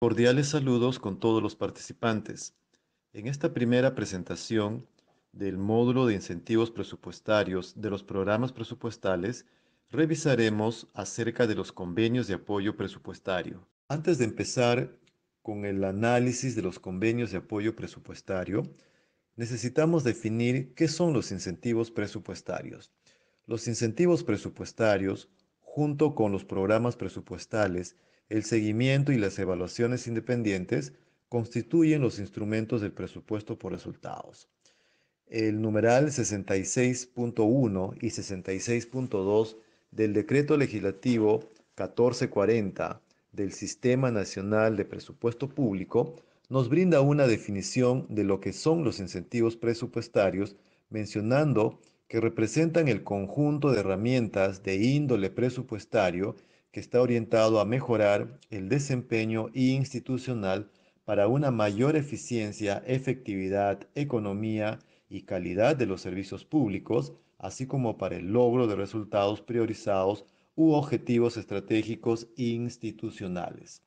Cordiales saludos con todos los participantes. En esta primera presentación del módulo de incentivos presupuestarios de los programas presupuestales, revisaremos acerca de los convenios de apoyo presupuestario. Antes de empezar con el análisis de los convenios de apoyo presupuestario, necesitamos definir qué son los incentivos presupuestarios. Los incentivos presupuestarios, junto con los programas presupuestales, el seguimiento y las evaluaciones independientes constituyen los instrumentos del presupuesto por resultados. El numeral 66.1 y 66.2 del decreto legislativo 1440 del Sistema Nacional de Presupuesto Público nos brinda una definición de lo que son los incentivos presupuestarios, mencionando que representan el conjunto de herramientas de índole presupuestario que está orientado a mejorar el desempeño institucional para una mayor eficiencia, efectividad, economía y calidad de los servicios públicos, así como para el logro de resultados priorizados u objetivos estratégicos institucionales.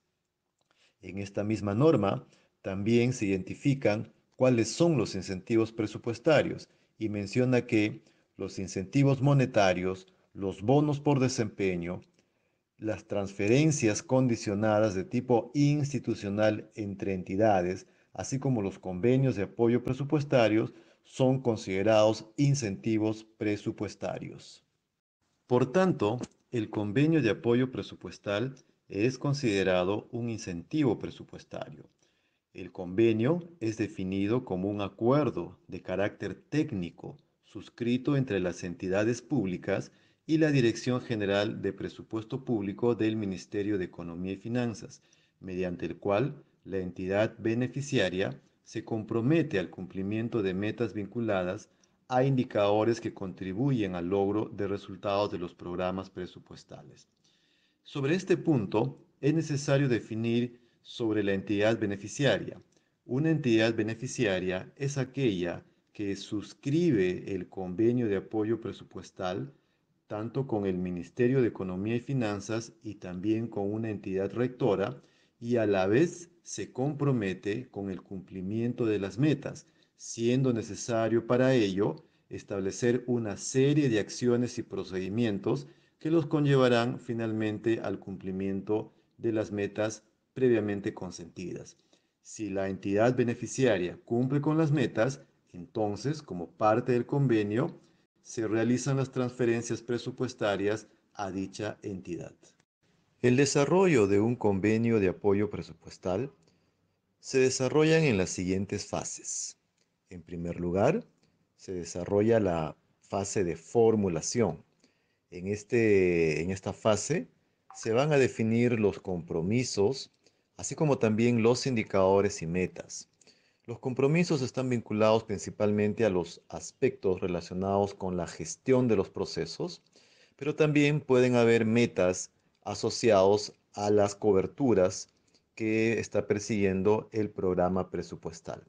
En esta misma norma también se identifican cuáles son los incentivos presupuestarios y menciona que los incentivos monetarios, los bonos por desempeño, las transferencias condicionadas de tipo institucional entre entidades, así como los convenios de apoyo presupuestarios, son considerados incentivos presupuestarios. Por tanto, el convenio de apoyo presupuestal es considerado un incentivo presupuestario. El convenio es definido como un acuerdo de carácter técnico suscrito entre las entidades públicas y la Dirección General de Presupuesto Público del Ministerio de Economía y Finanzas, mediante el cual la entidad beneficiaria se compromete al cumplimiento de metas vinculadas a indicadores que contribuyen al logro de resultados de los programas presupuestales. Sobre este punto, es necesario definir sobre la entidad beneficiaria. Una entidad beneficiaria es aquella que suscribe el convenio de apoyo presupuestal tanto con el Ministerio de Economía y Finanzas y también con una entidad rectora, y a la vez se compromete con el cumplimiento de las metas, siendo necesario para ello establecer una serie de acciones y procedimientos que los conllevarán finalmente al cumplimiento de las metas previamente consentidas. Si la entidad beneficiaria cumple con las metas, entonces, como parte del convenio, se realizan las transferencias presupuestarias a dicha entidad. El desarrollo de un convenio de apoyo presupuestal se desarrolla en las siguientes fases. En primer lugar, se desarrolla la fase de formulación. En, este, en esta fase se van a definir los compromisos, así como también los indicadores y metas. Los compromisos están vinculados principalmente a los aspectos relacionados con la gestión de los procesos, pero también pueden haber metas asociados a las coberturas que está persiguiendo el programa presupuestal.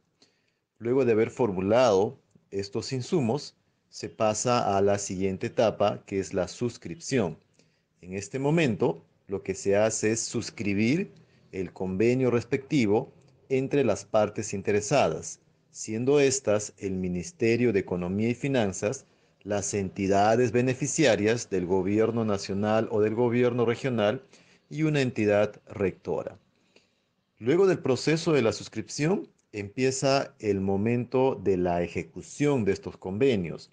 Luego de haber formulado estos insumos, se pasa a la siguiente etapa, que es la suscripción. En este momento, lo que se hace es suscribir el convenio respectivo entre las partes interesadas, siendo éstas el Ministerio de Economía y Finanzas, las entidades beneficiarias del gobierno nacional o del gobierno regional y una entidad rectora. Luego del proceso de la suscripción empieza el momento de la ejecución de estos convenios.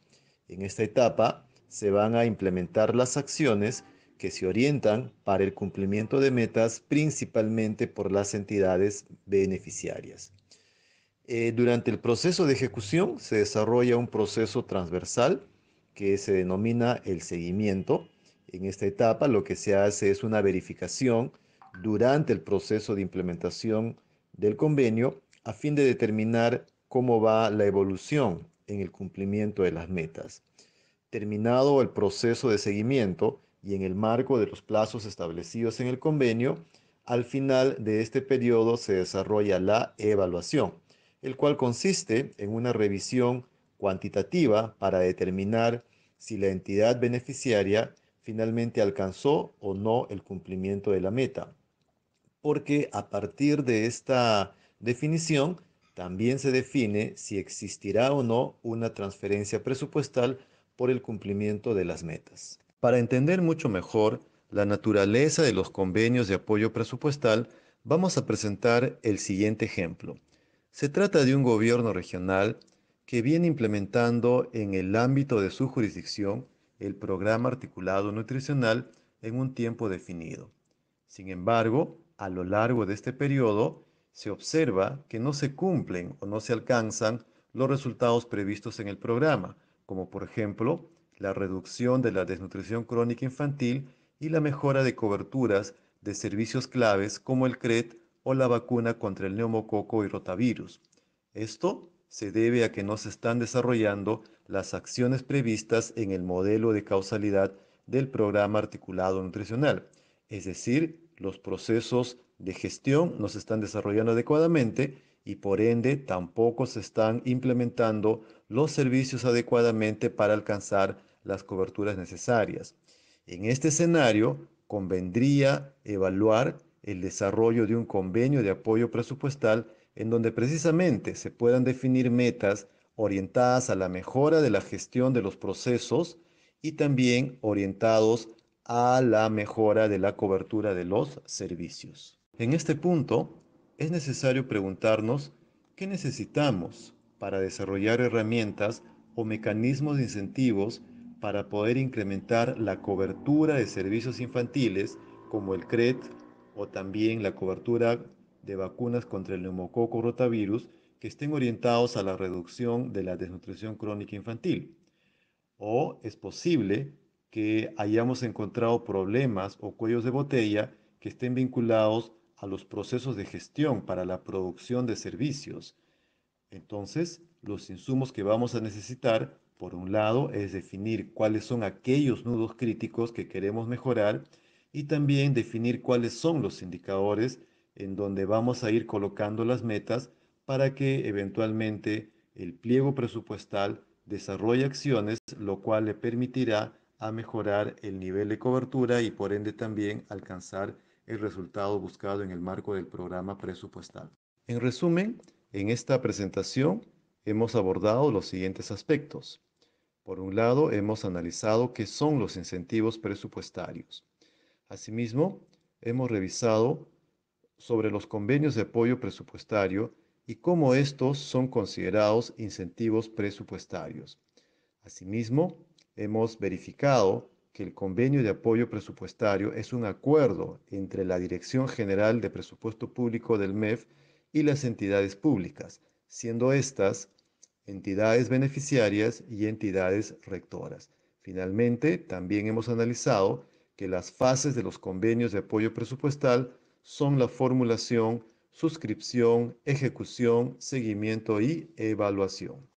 En esta etapa se van a implementar las acciones que se orientan para el cumplimiento de metas principalmente por las entidades beneficiarias. Eh, durante el proceso de ejecución se desarrolla un proceso transversal que se denomina el seguimiento. En esta etapa lo que se hace es una verificación durante el proceso de implementación del convenio a fin de determinar cómo va la evolución en el cumplimiento de las metas. Terminado el proceso de seguimiento, y en el marco de los plazos establecidos en el convenio, al final de este periodo se desarrolla la evaluación, el cual consiste en una revisión cuantitativa para determinar si la entidad beneficiaria finalmente alcanzó o no el cumplimiento de la meta. Porque a partir de esta definición también se define si existirá o no una transferencia presupuestal por el cumplimiento de las metas. Para entender mucho mejor la naturaleza de los convenios de apoyo presupuestal, vamos a presentar el siguiente ejemplo. Se trata de un gobierno regional que viene implementando en el ámbito de su jurisdicción el programa articulado nutricional en un tiempo definido. Sin embargo, a lo largo de este periodo, se observa que no se cumplen o no se alcanzan los resultados previstos en el programa, como por ejemplo la reducción de la desnutrición crónica infantil y la mejora de coberturas de servicios claves como el CRED o la vacuna contra el neumococo y rotavirus. Esto se debe a que no se están desarrollando las acciones previstas en el modelo de causalidad del programa articulado nutricional, es decir, los procesos de gestión no se están desarrollando adecuadamente y por ende tampoco se están implementando los servicios adecuadamente para alcanzar las coberturas necesarias. En este escenario, convendría evaluar el desarrollo de un convenio de apoyo presupuestal en donde precisamente se puedan definir metas orientadas a la mejora de la gestión de los procesos y también orientados a la mejora de la cobertura de los servicios. En este punto, es necesario preguntarnos qué necesitamos para desarrollar herramientas o mecanismos de incentivos para poder incrementar la cobertura de servicios infantiles como el CRED o también la cobertura de vacunas contra el neumococo rotavirus que estén orientados a la reducción de la desnutrición crónica infantil. O es posible que hayamos encontrado problemas o cuellos de botella que estén vinculados a los procesos de gestión para la producción de servicios. Entonces, los insumos que vamos a necesitar por un lado, es definir cuáles son aquellos nudos críticos que queremos mejorar y también definir cuáles son los indicadores en donde vamos a ir colocando las metas para que eventualmente el pliego presupuestal desarrolle acciones, lo cual le permitirá a mejorar el nivel de cobertura y por ende también alcanzar el resultado buscado en el marco del programa presupuestal. En resumen, en esta presentación hemos abordado los siguientes aspectos. Por un lado, hemos analizado qué son los incentivos presupuestarios. Asimismo, hemos revisado sobre los convenios de apoyo presupuestario y cómo estos son considerados incentivos presupuestarios. Asimismo, hemos verificado que el convenio de apoyo presupuestario es un acuerdo entre la Dirección General de Presupuesto Público del MEF y las entidades públicas, siendo estas entidades beneficiarias y entidades rectoras. Finalmente, también hemos analizado que las fases de los convenios de apoyo presupuestal son la formulación, suscripción, ejecución, seguimiento y evaluación.